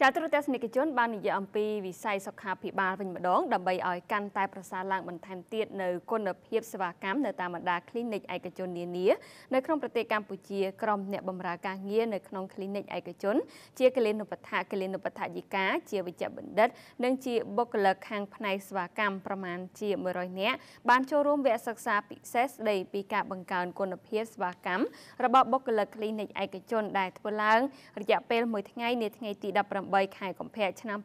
ចាទរទស្សនិកជនបាននិយាយអំពីវិស័យសុខាភិបាលវិញម្ដងដើម្បីឲ្យកាន់តែប្រសើរឡើងបន្ថែមទៀតនៅគុណភាពសេវាកម្មនៅតាមបណ្ដា clinic ឯកជននានានៅក្នុងប្រទេសកម្ពុជាក្រុមអ្នកបម្រើការងារនៅក្នុង clinic ឯកជនជាកលិនុបដ្ឋាកលិនុបដ្ឋាយិកាជាវិជ្ជបណ្ឌិតនិងជាបុគ្គលិកខាងផ្នែកសេវាកម្មប្រមាណជា100នាក់បានចូលរួមវគ្គសិក្សាពិសេសស្ដីពីការបង្កើនគុណភាពសេវាកម្មរបស់បុគ្គលិក clinic ឯកជនដែលធ្វើឡើងរយៈពេល1ថ្ងៃនាថ្ងៃទី15 18ខែកុម្ភៈឆ្នាំ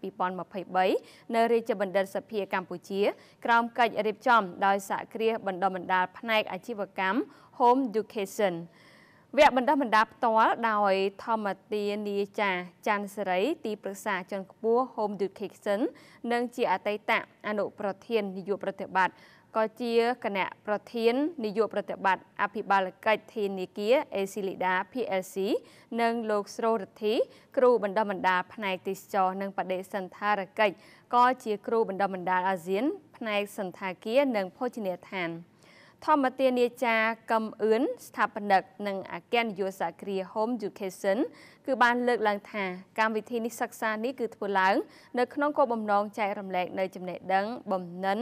2023នៅរាជបណ្ឌិតសភាកម្ពុជា ក្រោមកិច្ចរៀបចំ ដោយសហគ្រាសបណ្ដុះបណ្ដាលផ្នែក អាជីវកម្ម Home Education វគ្គបណ្ដុះបណ្ដាលផ្ទាល់ដោយធម្មទានាចាច័ន្ទសេរីទីប្រឹក្សាជាន់ខ្ពស់ Home Education និងជាអតីតអនុប្រធាននាយកប្រតិបត្តិក៏ជាគណៈប្រធាននាយកប្រតិបត្តិអភិបាលកិច្ចធានាគារអេស៊ីលីដា PLC និងលោកស្រូរទ្ធី គ្រូបណ្ដុះបណ្ដាលផ្នែកទេសចរនិងបដិសន្ធារកិច្ចក៏ជា គ្រូបណ្ដុះបណ្ដាលអាស៊ាន ផ្នែកសន្តាគារនិងភោជនីយដ្ឋាន។ធម្មទានាចារកឹមអឿនស្ថាបនិកនិងអគ្គនាយកសាគ្រា Home Education គឺបានលើកឡើងថាកម្មវិធីនេះសិក្សានេះគឺធ្វើឡើង នៅក្នុងគោលបំណងចែករំលែកនៅចំណេះដឹងបំណិន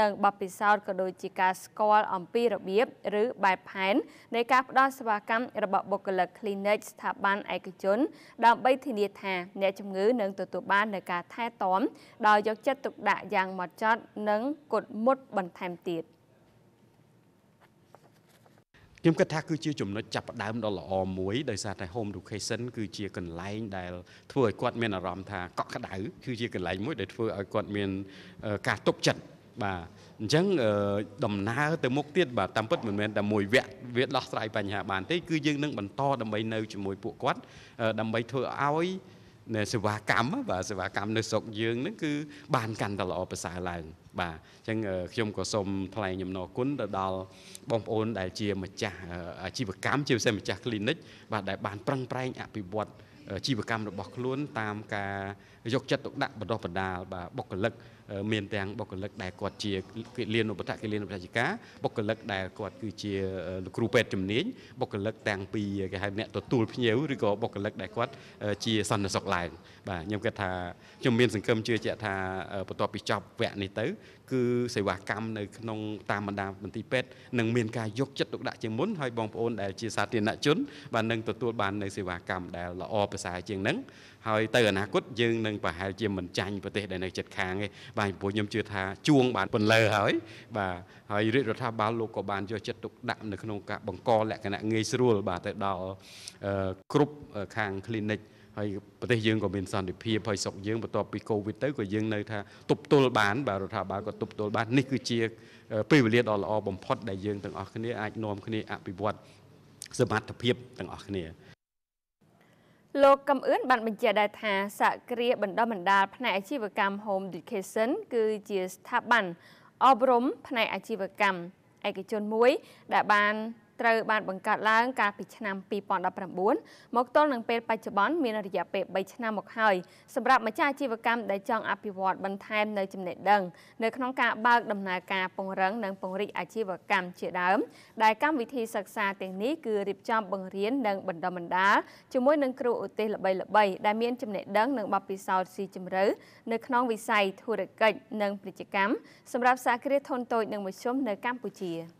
និងបទពិសោធន៍ក៏ដូចជាការស្គាល់អំពីរបៀបឬបែបផែននៃការផ្តល់សេវាកម្មរបស់បុគ្គលិក clinic ស្ថាប័នឯកជនដើម្បីធានាថា អ្នកជំងឺនឹងទទួលបាននូវការថែទាំដោយយកចិត្តទុកដាក់យ៉ាងម៉ត់ចត់ និងគត់មុតបន្ថែមទៀត។ខ្ញុំគិតថាគឺជាចំណុចចាប់ផ្ដើមដ៏ល្អមួយដោយសារតែ home education គឺជាកន្លែងដែល ធ្វើឲ្យគាត់មានអារម្មណ៍ថាកក់ក្ដៅគឺជាកន្លែងមួយដែលធ្វើឲ្យគាត់មានការទុកចិត្តបាទអញ្ចឹងដំណើរទៅមុខទៀតបាទតាមពិតមិនមែនតែមួយវគ្គវាដោះស្រាយបញ្ហាបានទេគឺយើងនឹងបន្តដើម្បីនៅជាមួយពួកគាត់ដើម្បីធ្វើឲ្យនៃសេវាកម្មបាទសេវាកម្មនៅស្រុកយើងហ្នឹងគឺបានកាន់តែល្អប្រសើរឡើងបាទអញ្ចឹងខ្ញុំក៏សូមថ្លែងអំណរគុណទៅដល់បងប្អូនដែលជាម្ចាស់អាជីវកម្មជាពិសេសម្ចាស់ clinic បាទដែលបានប្រឹងប្រែងអភិវឌ្ឍជីវកម្មរបស់ខ្លួន តាមការយកចិត្តទុកដាក់បណ្ដុះបណ្ដាលបាទបុគ្គលិកមានទាំងបុគ្គលិកដែលគាត់ជាគិលានុបតៈគិលានុបតៈជាការបុគ្គលិកដែលគាត់គឺជាលោកគ្រូពេទ្យជំនាញបុគ្គលិកទាំងពីគេហៅអ្នកទទួលភ្ញៀវឬក៏បុគ្គលិកដែលគាត់ជាសន្តិសុខឡើងបាទខ្ញុំគិតថាខ្ញុំមាន សង្ឃឹមជឿជាក់ថាបន្ទាប់ពីចប់វគ្គនេះទៅគឺសេវាកម្មនៅក្នុងតាមបណ្ដាមន្ទីរពេទ្យនឹងមានការយកចិត្តទុកដាក់ជាងមុនហើយបងប្អូនដែលជាសាធារណជន បាទនឹងទទួលបាននៅសេវាកម្មដែលល្អប្រសើរជាងនឹងហើយទៅអនាគតយើងនឹងប្រហែលជាមិនចាញ់ប្រទេសដែលនៅជិតខាងទេបាទព្រោះខ្ញុំជឿថាជួងបានពន្លើហើយ បាទហើយរាជរដ្ឋាភិបាលលោកក៏បានយកចិត្តទុកដាក់នៅក្នុងការបង្កលក្ខណៈងាយស្រួលបាទទៅដល់គ្រប់ខាង clinic ហើយប្រទេសយើងក៏មានសន្តិភាពហើយសុខយើងបន្ទាប់ពីកូវីដទៅក៏យើងនៅថាទប់ទល់បាន បាទរដ្ឋាភិបាលក៏ទប់ទល់បាននេះគឺជាពេលវេលាដ៏ល្អបំផុតដែលយើងទាំងអស់គ្នាអាចនាំគ្នាអភិវឌ្ឍសមត្ថភាពទាំងអស់គ្នាលោកកំអឿនបានបញ្ជាក់ដែរថាសហគ្រាសបណ្ដុះបណ្ដាលផ្នែកអាជីវកម្ម Home Education គឺជាស្ថាប័នអប់រំផ្នែក អាជីវកម្មឯកជនមួយដែលបានត្រូវបានបង្កើតឡើងកាលពីឆ្នាំ2019មកទល់នឹងពេលបច្ចុប្បន្នមានរយៈពេល3ឆ្នាំមកហើយសម្រាប់ម្ចាស់អាជីវកម្មដែលចង់អភិវឌ្ឍបន្ថែមនៅចំណេះដឹង នៅក្នុងការបើកដំណើរការពង្រឹងនិងពង្រីកអាជីវកម្មជាដើមដែលកម្មវិធីសិក្សាទាំងនេះគឺរៀបចំ បង្រៀននិងបណ្ដុះបណ្ដាលជាមួយនឹងគ្រូឧទ្ទេសល្បីៗដែលមានចំណេះដឹងនិងបទពិសោធន៍ស៊ីជម្រៅនៅក្នុងវិស័យធុរកិច្ចនិងពាណិជ្ជកម្មសម្រាប់សាគ្រាធុនតូចនិងមធ្យមនៅកម្ពុជា។